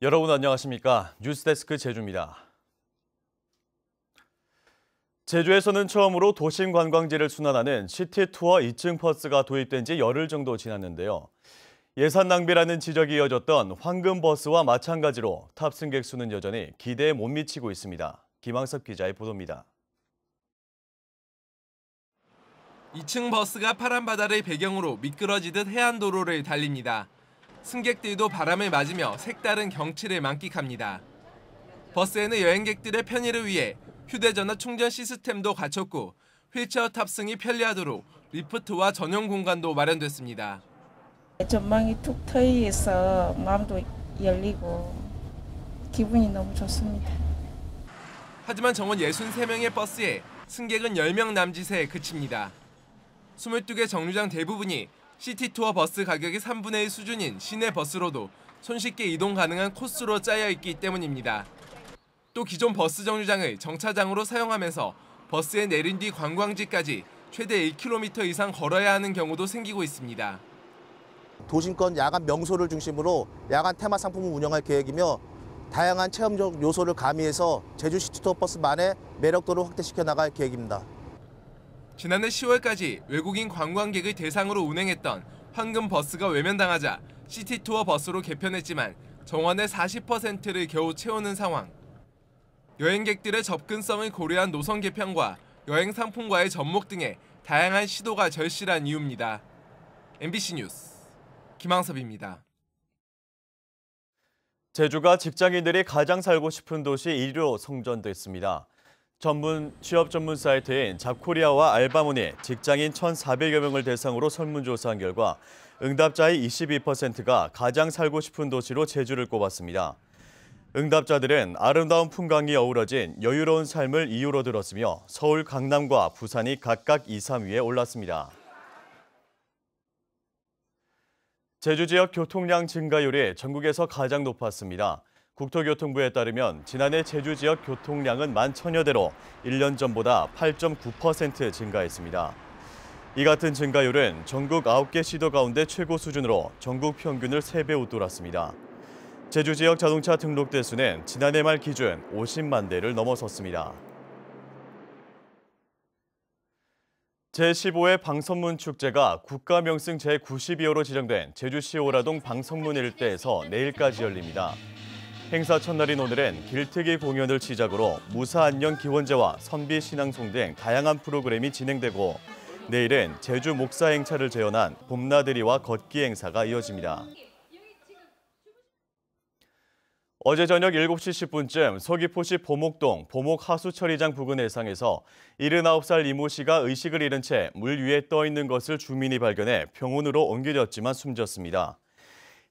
여러분 안녕하십니까? 뉴스데스크 제주입니다. 제주에서는 처음으로 도심 관광지를 순환하는 시티투어 2층 버스가 도입된 지 열흘 정도 지났는데요. 예산 낭비라는 지적이 이어졌던 황금버스와 마찬가지로 탑승객 수는 여전히 기대에 못 미치고 있습니다. 김황섭 기자의 보도입니다. 2층 버스가 파란 바다를 배경으로 미끄러지듯 해안도로를 달립니다. 승객들도 바람을 맞으며 색다른 경치를 만끽합니다. 버스에는 여행객들의 편의를 위해 휴대전화 충전 시스템도 갖췄고 휠체어 탑승이 편리하도록 리프트와 전용 공간도 마련됐습니다. 전망이 툭 트여서 마음도 열리고 기분이 너무 좋습니다. 하지만 정원 63명의 버스에 승객은 10명 남짓에 그칩니다. 22개 정류장 대부분이 시티투어 버스 가격이 3분의 1 수준인 시내 버스로도 손쉽게 이동 가능한 코스로 짜여 있기 때문입니다. 또 기존 버스 정류장을 정차장으로 사용하면서 버스에 내린 뒤 관광지까지 최대 1km 이상 걸어야 하는 경우도 생기고 있습니다. 도심권 야간 명소를 중심으로 야간 테마 상품을 운영할 계획이며 다양한 체험적 요소를 가미해서 제주 시티투어 버스만의 매력도를 확대시켜 나갈 계획입니다. 지난해 10월까지 외국인 관광객을 대상으로 운행했던 황금 버스가 외면당하자 시티투어 버스로 개편했지만 정원의 40%를 겨우 채우는 상황. 여행객들의 접근성을 고려한 노선 개편과 여행 상품과의 접목 등의 다양한 시도가 절실한 이유입니다. MBC 뉴스 김항섭입니다. 제주가 직장인들이 가장 살고 싶은 도시 1위로 성전됐습니다. 전문 취업 전문 사이트인 잡코리아와 알바몬이 직장인 1,400여 명을 대상으로 설문조사한 결과 응답자의 22%가 가장 살고 싶은 도시로 제주를 꼽았습니다. 응답자들은 아름다운 풍광이 어우러진 여유로운 삶을 이유로 들었으며 서울 강남과 부산이 각각 2, 3위에 올랐습니다. 제주 지역 교통량 증가율이 전국에서 가장 높았습니다. 국토교통부에 따르면 지난해 제주 지역 교통량은 1만 천여 대로 1년 전보다 8.9% 증가했습니다. 이 같은 증가율은 전국 9개 시도 가운데 최고 수준으로 전국 평균을 3배 웃돌았습니다. 제주 지역 자동차 등록 대수는 지난해 말 기준 50만 대를 넘어섰습니다. 제15회 방선문 축제가 국가명승 제92호로 지정된 제주시 오라동 방선문 일대에서 내일까지 열립니다. 행사 첫날인 오늘은 길트기 공연을 시작으로 무사 안녕 기원제와 선비 신앙송 등 다양한 프로그램이 진행되고 내일은 제주 목사 행차를 재현한 봄나들이와 걷기 행사가 이어집니다. 어제 저녁 7시 10분쯤 서귀포시 보목동 보목하수처리장 부근 해상에서 79살 이모 씨가 의식을 잃은 채 물 위에 떠 있는 것을 주민이 발견해 병원으로 옮겨졌지만 숨졌습니다.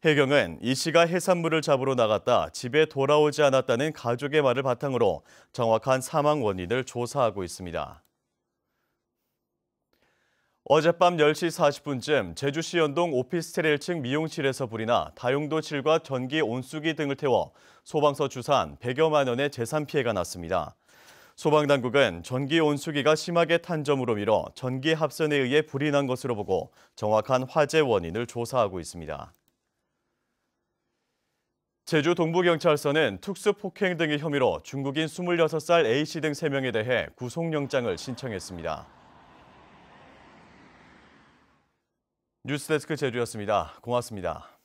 해경은 이 씨가 해산물을 잡으러 나갔다 집에 돌아오지 않았다는 가족의 말을 바탕으로 정확한 사망 원인을 조사하고 있습니다. 어젯밤 10시 40분쯤 제주시 연동 오피스텔 1층 미용실에서 불이 나 다용도 실과 전기 온수기 등을 태워 소방서 주산 100여만 원의 재산 피해가 났습니다. 소방당국은 전기 온수기가 심하게 탄 점으로 미뤄 전기 합선에 의해 불이 난 것으로 보고 정확한 화재 원인을 조사하고 있습니다. 제주 동부경찰서는 특수폭행 등의 혐의로 중국인 26살 A씨 등 3명에 대해 구속영장을 신청했습니다. 뉴스데스크 제주였습니다. 고맙습니다.